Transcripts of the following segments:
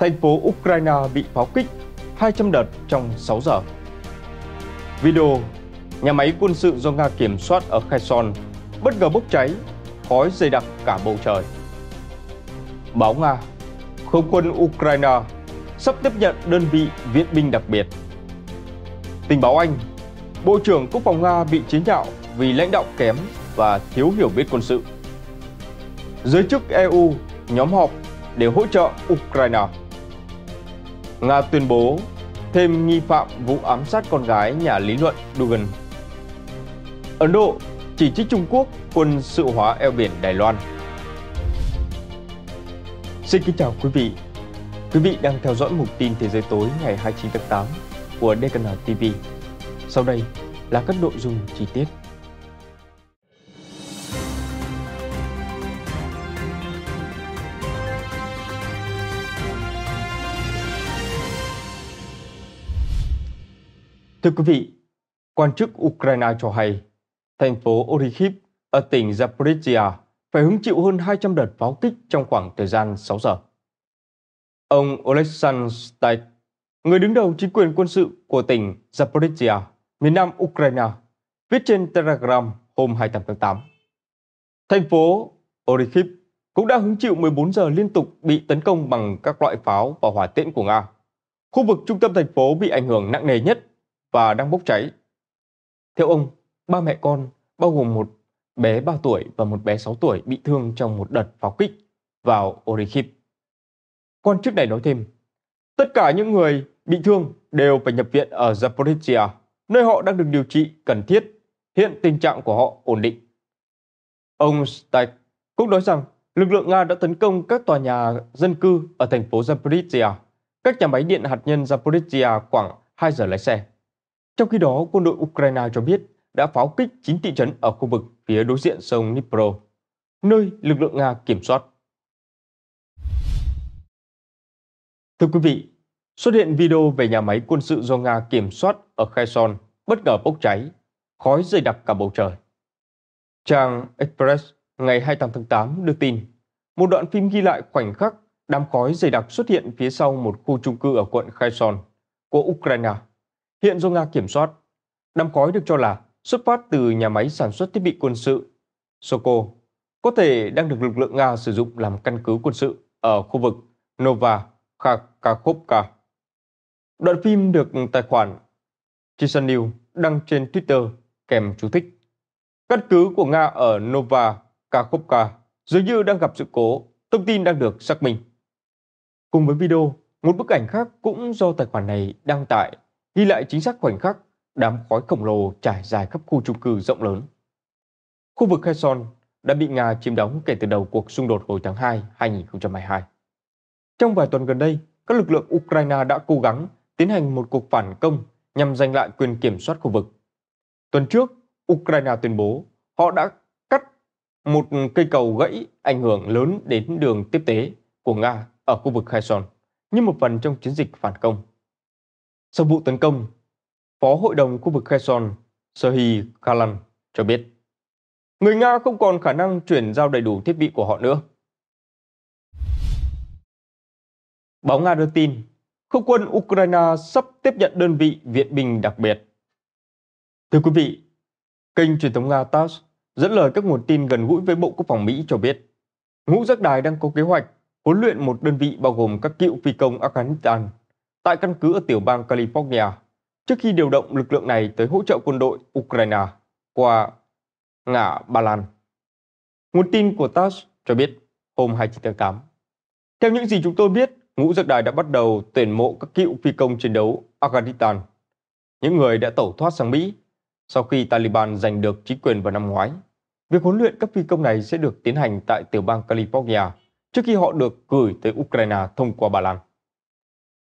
thành phố Ukraine bị pháo kích 200 đợt trong 6 giờ. Video Nhà máy quân sự do Nga kiểm soát ở Kherson bất ngờ bốc cháy, khói dày đặc cả bầu trời. Báo Nga Không quân Ukraine sắp tiếp nhận đơn vị viện binh đặc biệt. Tình báo Anh Bộ trưởng Quốc phòng Nga bị chế đạo vì lãnh đạo kém và thiếu hiểu biết quân sự. Giới chức EU nhóm họp để hỗ trợ Ukraine. Nga tuyên bố thêm nghi phạm vụ ám sát con gái nhà lý luận Dugan. Ấn Độ chỉ trích Trung Quốc quân sự hóa eo biển Đài Loan. Xin kính chào quý vị. Quý vị đang theo dõi mục tin Thế giới tối ngày 29 tháng 8 của DKN TV. Sau đây là các nội dung chi tiết. Thưa quý vị, quan chức Ukraine cho hay thành phố Orykhiv ở tỉnh Zaporizhia phải hứng chịu hơn 200 đợt pháo kích trong khoảng thời gian 6 giờ. Ông Oleksandr Stajk, người đứng đầu chính quyền quân sự của tỉnh Zaporizhia, miền nam Ukraine, viết trên Telegram hôm 28 tháng 8. Thành phố Orykhiv cũng đã hứng chịu 14 giờ liên tục bị tấn công bằng các loại pháo và hỏa tiễn của Nga. Khu vực trung tâm thành phố bị ảnh hưởng nặng nề nhất và đang bốc cháy. Theo ông, ba mẹ con, bao gồm một bé 3 tuổi và một bé 6 tuổi bị thương trong một đợt pháo kích vào Orikip. Quan chức này nói thêm, tất cả những người bị thương đều phải nhập viện ở Zaporizhia, nơi họ đang được điều trị cần thiết. Hiện tình trạng của họ ổn định. Ông Stach cũng nói rằng lực lượng Nga đã tấn công các tòa nhà dân cư ở thành phố Zaporizhia, các nhà máy điện hạt nhân Zaporizhia khoảng 2 giờ lái xe. Trong khi đó, quân đội Ukraine cho biết đã pháo kích chín thị trấn ở khu vực phía đối diện sông Dnipro, nơi lực lượng Nga kiểm soát. Thưa quý vị, xuất hiện video về nhà máy quân sự do Nga kiểm soát ở Kherson bất ngờ bốc cháy, khói dày đặc cả bầu trời. Trang Express ngày 28 tháng 8 đưa tin, một đoạn phim ghi lại khoảnh khắc đám khói dày đặc xuất hiện phía sau một khu trung cư ở quận Kherson của Ukraine Hiện do Nga kiểm soát, đám khói được cho là xuất phát từ nhà máy sản xuất thiết bị quân sự Soko, có thể đang được lực lượng Nga sử dụng làm căn cứ quân sự ở khu vực Nova Kakhovka. Đoạn phim được tài khoản Kisan News đăng trên Twitter kèm chú thích. Căn cứ của Nga ở Nova Kakhovka dường như đang gặp sự cố, thông tin đang được xác minh. Cùng với video, một bức ảnh khác cũng do tài khoản này đăng tải ghi lại chính xác khoảnh khắc đám khói khổng lồ trải dài khắp khu trung cư rộng lớn. Khu vực Kherson đã bị Nga chiếm đóng kể từ đầu cuộc xung đột hồi tháng 2, 2022. Trong vài tuần gần đây, các lực lượng Ukraine đã cố gắng tiến hành một cuộc phản công nhằm giành lại quyền kiểm soát khu vực. Tuần trước, Ukraine tuyên bố họ đã cắt một cây cầu gãy ảnh hưởng lớn đến đường tiếp tế của Nga ở khu vực Kherson như một phần trong chiến dịch phản công. Sau vụ tấn công, Phó Hội đồng khu vực Kherson Serhi Kalan cho biết người Nga không còn khả năng chuyển giao đầy đủ thiết bị của họ nữa. Báo Nga đưa tin, không quân Ukraine sắp tiếp nhận đơn vị viện binh đặc biệt. Thưa quý vị, kênh truyền thống Nga TASS dẫn lời các nguồn tin gần gũi với Bộ Quốc phòng Mỹ cho biết, ngũ giác đài đang có kế hoạch huấn luyện một đơn vị bao gồm các cựu phi công Afghanistan tại căn cứ ở tiểu bang California trước khi điều động lực lượng này tới hỗ trợ quân đội Ukraine qua ngã Ba Lan. Nguồn tin của TASS cho biết hôm 29 tháng 8. Theo những gì chúng tôi biết, ngũ giặc đài đã bắt đầu tuyển mộ các cựu phi công chiến đấu Afghanistan, những người đã tẩu thoát sang Mỹ sau khi Taliban giành được chính quyền vào năm ngoái. Việc huấn luyện các phi công này sẽ được tiến hành tại tiểu bang California trước khi họ được gửi tới Ukraine thông qua Ba Lan.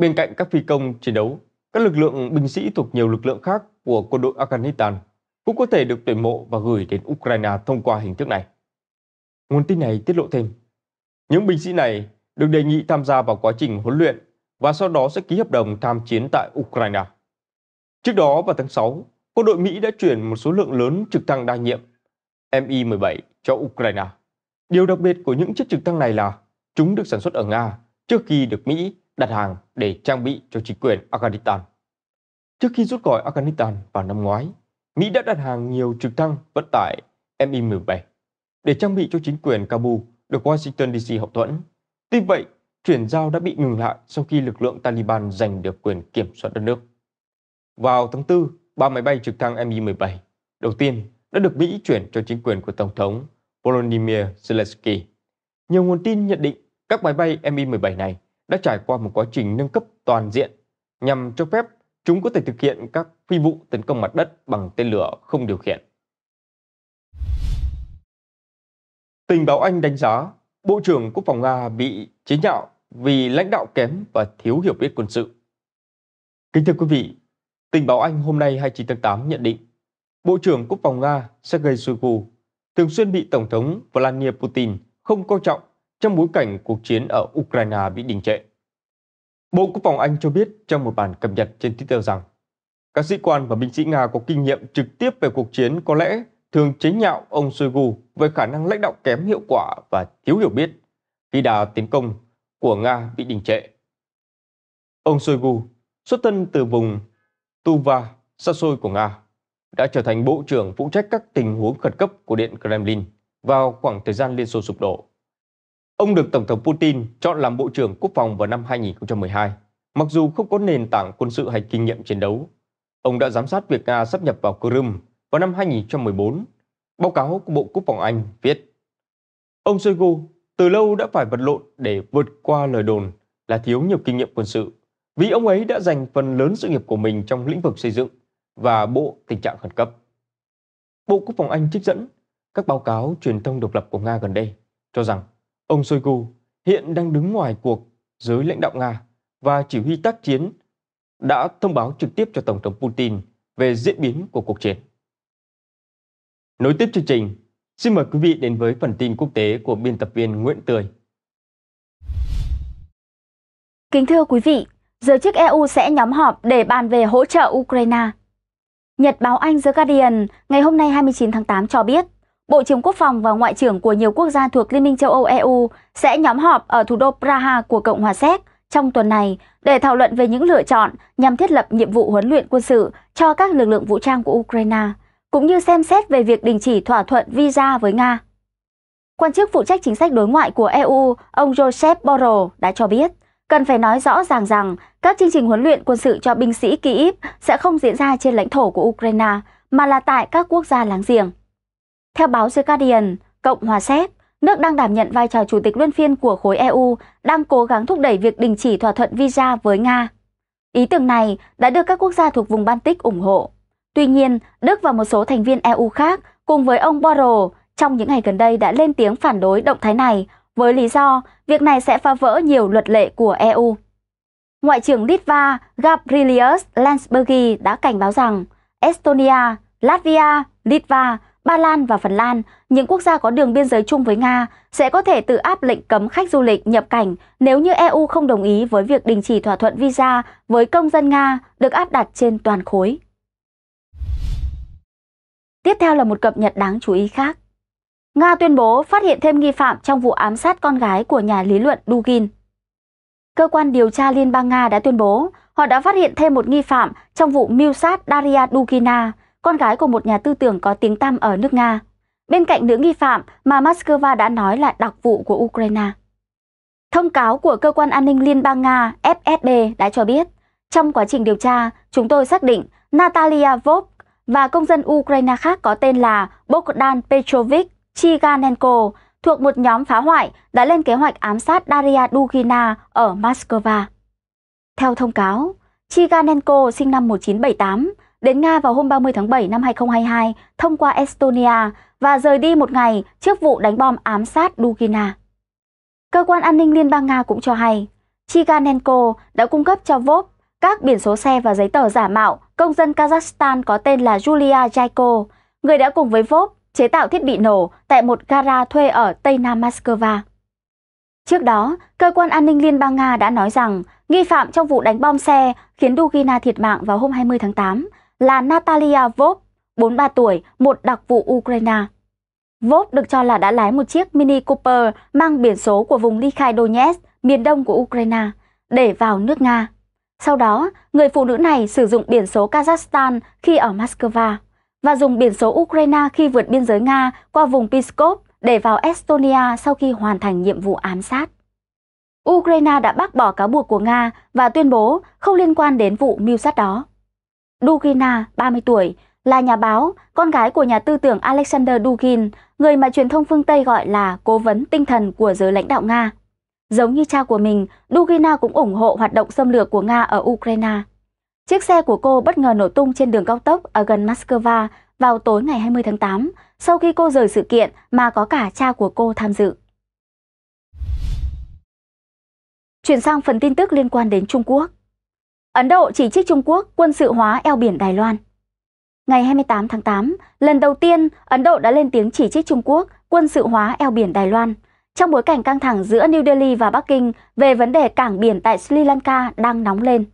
Bên cạnh các phi công chiến đấu, các lực lượng binh sĩ thuộc nhiều lực lượng khác của quân đội Afghanistan cũng có thể được tuyển mộ và gửi đến Ukraine thông qua hình thức này. Nguồn tin này tiết lộ thêm, những binh sĩ này được đề nghị tham gia vào quá trình huấn luyện và sau đó sẽ ký hợp đồng tham chiến tại Ukraine. Trước đó vào tháng 6, quân đội Mỹ đã chuyển một số lượng lớn trực thăng đa nhiệm Mi-17 cho Ukraine. Điều đặc biệt của những chiếc trực thăng này là chúng được sản xuất ở Nga trước khi được Mỹ đặt hàng để trang bị cho chính quyền Afghanistan. Trước khi rút khỏi Afghanistan vào năm ngoái, Mỹ đã đặt hàng nhiều trực thăng vận tải Mi-17 để trang bị cho chính quyền Kabul được Washington DC hậu thuẫn. Tuy vậy, chuyển giao đã bị ngừng lại sau khi lực lượng Taliban giành được quyền kiểm soát đất nước. Vào tháng 4, ba máy bay trực thăng Mi-17 đầu tiên đã được Mỹ chuyển cho chính quyền của Tổng thống Volodymyr Zelensky. Nhiều nguồn tin nhận định các máy bay Mi-17 này đã trải qua một quá trình nâng cấp toàn diện nhằm cho phép chúng có thể thực hiện các phi vụ tấn công mặt đất bằng tên lửa không điều khiển. Tình báo Anh đánh giá Bộ trưởng Quốc phòng Nga bị chế nhạo vì lãnh đạo kém và thiếu hiểu biết quân sự. Kính thưa quý vị, tình báo Anh hôm nay 29 tháng 8 nhận định Bộ trưởng Quốc phòng Nga Sergei Shoigu thường xuyên bị Tổng thống Vladimir Putin không coi trọng trong bối cảnh cuộc chiến ở Ukraine bị đình trệ. Bộ Quốc phòng Anh cho biết trong một bản cập nhật trên Twitter rằng các sĩ quan và binh sĩ Nga có kinh nghiệm trực tiếp về cuộc chiến có lẽ thường chế nhạo ông Shoigu về khả năng lãnh đạo kém hiệu quả và thiếu hiểu biết khi đà tiến công của Nga bị đình trệ. Ông Shoigu, xuất thân từ vùng Tuva, xa xôi của Nga, đã trở thành bộ trưởng phụ trách các tình huống khẩn cấp của Điện Kremlin vào khoảng thời gian Liên Xô sụp đổ. Ông được Tổng thống Putin chọn làm Bộ trưởng Quốc phòng vào năm 2012, mặc dù không có nền tảng quân sự hay kinh nghiệm chiến đấu. Ông đã giám sát việc Nga sắp nhập vào Crimea vào năm 2014. Báo cáo của Bộ Quốc phòng Anh viết, ông Shoigu từ lâu đã phải vật lộn để vượt qua lời đồn là thiếu nhiều kinh nghiệm quân sự, vì ông ấy đã dành phần lớn sự nghiệp của mình trong lĩnh vực xây dựng và bộ tình trạng khẩn cấp. Bộ Quốc phòng Anh trích dẫn các báo cáo truyền thông độc lập của Nga gần đây cho rằng Ông Shoigu hiện đang đứng ngoài cuộc giới lãnh đạo Nga và chỉ huy tác chiến đã thông báo trực tiếp cho Tổng thống Putin về diễn biến của cuộc chiến. Nối tiếp chương trình, xin mời quý vị đến với phần tin quốc tế của biên tập viên Nguyễn Tươi. Kính thưa quý vị, giới chức EU sẽ nhóm họp để bàn về hỗ trợ Ukraine. Nhật báo Anh The Guardian ngày hôm nay 29 tháng 8 cho biết Bộ trưởng Quốc phòng và Ngoại trưởng của nhiều quốc gia thuộc Liên minh châu Âu EU sẽ nhóm họp ở thủ đô Praha của Cộng hòa Séc trong tuần này để thảo luận về những lựa chọn nhằm thiết lập nhiệm vụ huấn luyện quân sự cho các lực lượng vũ trang của Ukraine, cũng như xem xét về việc đình chỉ thỏa thuận visa với Nga. Quan chức phụ trách chính sách đối ngoại của EU, ông Joseph Borrell đã cho biết, cần phải nói rõ ràng rằng các chương trình huấn luyện quân sự cho binh sĩ Kyiv sẽ không diễn ra trên lãnh thổ của Ukraine, mà là tại các quốc gia láng giềng. Theo báo The Guardian, Cộng hòa Séc, nước đang đảm nhận vai trò chủ tịch luân phiên của khối EU, đang cố gắng thúc đẩy việc đình chỉ thỏa thuận visa với Nga. Ý tưởng này đã được các quốc gia thuộc vùng Baltic ủng hộ. Tuy nhiên, Đức và một số thành viên EU khác cùng với ông Borrell trong những ngày gần đây đã lên tiếng phản đối động thái này với lý do việc này sẽ phá vỡ nhiều luật lệ của EU. Ngoại trưởng Litva Gabrielius Landsbergis đã cảnh báo rằng Estonia, Latvia, Litva Ba Lan và Phần Lan, những quốc gia có đường biên giới chung với Nga, sẽ có thể tự áp lệnh cấm khách du lịch nhập cảnh nếu như EU không đồng ý với việc đình chỉ thỏa thuận visa với công dân Nga được áp đặt trên toàn khối. Tiếp theo là một cập nhật đáng chú ý khác. Nga tuyên bố phát hiện thêm nghi phạm trong vụ ám sát con gái của nhà lý luận Dugin. Cơ quan điều tra Liên bang Nga đã tuyên bố họ đã phát hiện thêm một nghi phạm trong vụ mưu sát Daria Dugina, con gái của một nhà tư tưởng có tiếng tăm ở nước Nga, bên cạnh nữ nghi phạm mà Moscow đã nói là đặc vụ của Ukraine. Thông cáo của Cơ quan An ninh Liên bang Nga FSB đã cho biết, trong quá trình điều tra, chúng tôi xác định Natalia Vop và công dân Ukraine khác có tên là Bogdan Petrovich Chiganenko thuộc một nhóm phá hoại đã lên kế hoạch ám sát Daria Dugina ở Moscow. Theo thông cáo, Chiganenko sinh năm 1978, đến Nga vào hôm 30 tháng 7 năm 2022 thông qua Estonia và rời đi một ngày trước vụ đánh bom ám sát Dugina. Cơ quan an ninh Liên bang Nga cũng cho hay, Chiganenko đã cung cấp cho VOP các biển số xe và giấy tờ giả mạo công dân Kazakhstan có tên là Julia Jaiko, người đã cùng với VOP chế tạo thiết bị nổ tại một gara thuê ở Tây Nam Moscow. Trước đó, cơ quan an ninh Liên bang Nga đã nói rằng nghi phạm trong vụ đánh bom xe khiến Dugina thiệt mạng vào hôm 20 tháng 8 là Natalia Vop, 43 tuổi, một đặc vụ Ukraine. Vop được cho là đã lái một chiếc Mini Cooper mang biển số của vùng ly khai Donetsk, miền đông của Ukraine, để vào nước Nga. Sau đó, người phụ nữ này sử dụng biển số Kazakhstan khi ở Moscow và dùng biển số Ukraine khi vượt biên giới Nga qua vùng Pskov để vào Estonia sau khi hoàn thành nhiệm vụ ám sát. Ukraine đã bác bỏ cáo buộc của Nga và tuyên bố không liên quan đến vụ mưu sát đó. Dugina, 30 tuổi, là nhà báo, con gái của nhà tư tưởng Alexander Dugin, người mà truyền thông phương Tây gọi là cố vấn tinh thần của giới lãnh đạo Nga. Giống như cha của mình, Dugina cũng ủng hộ hoạt động xâm lược của Nga ở Ukraine. Chiếc xe của cô bất ngờ nổ tung trên đường cao tốc ở gần Moscow vào tối ngày 20 tháng 8, sau khi cô rời sự kiện mà có cả cha của cô tham dự. Chuyển sang phần tin tức liên quan đến Trung Quốc. Ấn Độ chỉ trích Trung Quốc quân sự hóa eo biển Đài Loan. Ngày 28 tháng 8, lần đầu tiên Ấn Độ đã lên tiếng chỉ trích Trung Quốc quân sự hóa eo biển Đài Loan trong bối cảnh căng thẳng giữa New Delhi và Bắc Kinh về vấn đề cảng biển tại Sri Lanka đang nóng lên.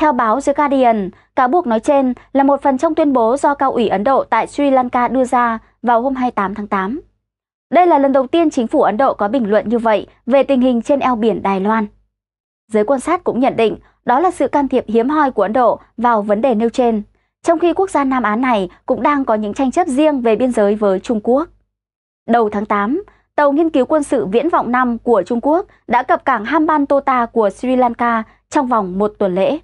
Theo báo The Guardian, cáo buộc nói trên là một phần trong tuyên bố do cao ủy Ấn Độ tại Sri Lanka đưa ra vào hôm 28 tháng 8. Đây là lần đầu tiên chính phủ Ấn Độ có bình luận như vậy về tình hình trên eo biển Đài Loan. Giới quan sát cũng nhận định đó là sự can thiệp hiếm hoi của Ấn Độ vào vấn đề nêu trên, trong khi quốc gia Nam Á này cũng đang có những tranh chấp riêng về biên giới với Trung Quốc. Đầu tháng 8, tàu nghiên cứu quân sự Viễn vọng 5 của Trung Quốc đã cập cảng Hamban Hambantota của Sri Lanka trong vòng một tuần lễ.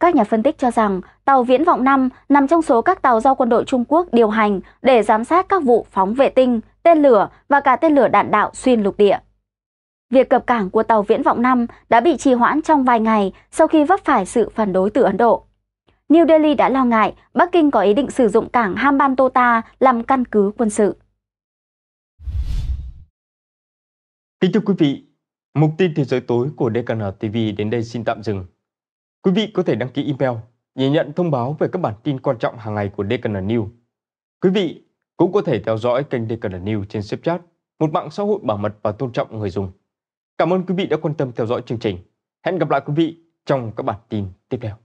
Các nhà phân tích cho rằng tàu Viễn vọng 5 nằm trong số các tàu do quân đội Trung Quốc điều hành để giám sát các vụ phóng vệ tinh, tên lửa và cả tên lửa đạn đạo xuyên lục địa. Việc cập cảng của tàu Viễn Vọng 5 đã bị trì hoãn trong vài ngày sau khi vấp phải sự phản đối từ Ấn Độ. New Delhi đã lo ngại Bắc Kinh có ý định sử dụng cảng Hambantota làm căn cứ quân sự. Kính thưa quý vị, mục tin thế giới tối của DKN TV đến đây xin tạm dừng. Quý vị có thể đăng ký email để nhận thông báo về các bản tin quan trọng hàng ngày của DKN News. Quý vị cũng có thể theo dõi kênh DKN News trên Snapchat, một mạng xã hội bảo mật và tôn trọng người dùng. Cảm ơn quý vị đã quan tâm theo dõi chương trình. Hẹn gặp lại quý vị trong các bản tin tiếp theo.